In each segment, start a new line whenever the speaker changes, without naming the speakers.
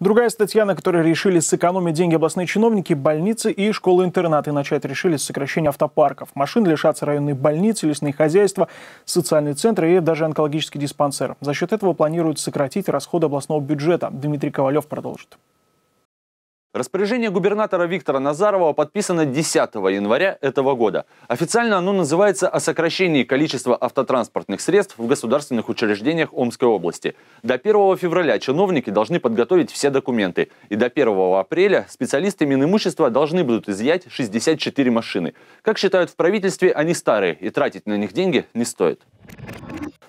Другая статья, на которой решили сэкономить деньги областные чиновники, больницы и школы-интернаты. Начать решили с сокращения автопарков. Машин лишатся районные больницы, лесные хозяйства, социальные центры и даже онкологический диспансер. За счет этого планируют сократить расходы областного бюджета. Дмитрий Ковалев продолжит.
Распоряжение губернатора Виктора Назарова подписано 10 января этого года. Официально оно называется «О сокращении количества автотранспортных средств в государственных учреждениях Омской области». До 1 февраля чиновники должны подготовить все документы, и до 1 апреля специалисты Минимущества должны будут изъять 64 машины. Как считают в правительстве, они старые, и тратить на них деньги не стоит.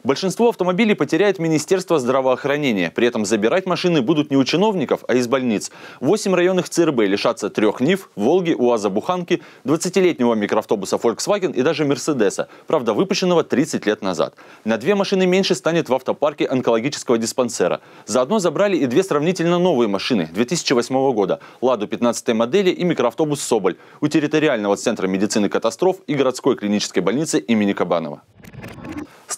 Большинство автомобилей потеряет Министерство здравоохранения. При этом забирать машины будут не у чиновников, а из больниц. Восемь районных ЦРБ лишатся трех НИФ, Волги, УАЗа Буханки, 20-летнего микроавтобуса Volkswagen и даже Мерседеса, правда выпущенного 30 лет назад. На две машины меньше станет в автопарке онкологического диспансера. Заодно забрали и две сравнительно новые машины 2008 года – «Ладу» 15 модели и микроавтобус «Соболь» у территориального центра медицины катастроф и городской клинической больницы имени Кабанова.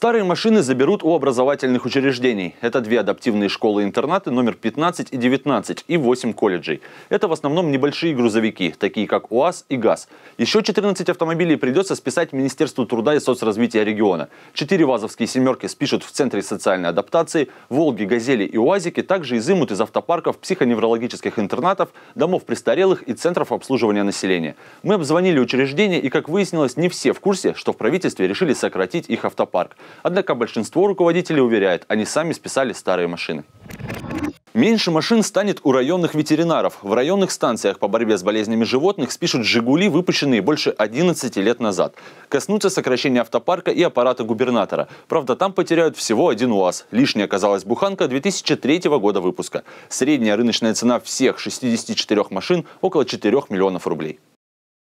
Старые машины заберут у образовательных учреждений. Это две адаптивные школы-интернаты номер 15 и 19 и 8 колледжей. Это в основном небольшие грузовики, такие как УАЗ и ГАЗ. Еще 14 автомобилей придется списать Министерству труда и соцразвития региона. Четыре ВАЗовские «семерки» спишут в Центре социальной адаптации. «Волги», «Газели» и «УАЗики» также изымут из автопарков психоневрологических интернатов, домов престарелых и центров обслуживания населения. Мы обзвонили учреждения и, как выяснилось, не все в курсе, что в правительстве решили сократить их автопарк. Однако большинство руководителей уверяет, они сами списали старые машины. Меньше машин станет у районных ветеринаров. В районных станциях по борьбе с болезнями животных спишут «Жигули», выпущенные больше 11 лет назад. Коснутся сокращения автопарка и аппарата губернатора. Правда, там потеряют всего один УАЗ. Лишняя оказалась буханка 2003 года выпуска. Средняя рыночная цена всех 64 машин – около 4 миллионов рублей.